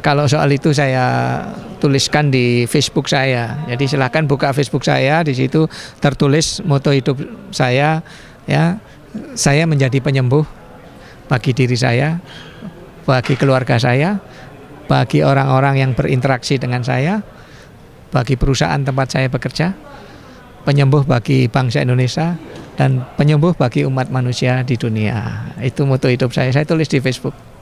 Kalau soal itu saya tuliskan di Facebook saya. Jadi silahkan buka Facebook saya, di situ tertulis moto hidup saya ya. Saya menjadi penyembuh bagi diri saya, bagi keluarga saya, bagi orang-orang yang berinteraksi dengan saya, bagi perusahaan tempat saya bekerja, penyembuh bagi bangsa Indonesia dan penyembuh bagi umat manusia di dunia. Itu moto hidup saya. Saya tulis di Facebook.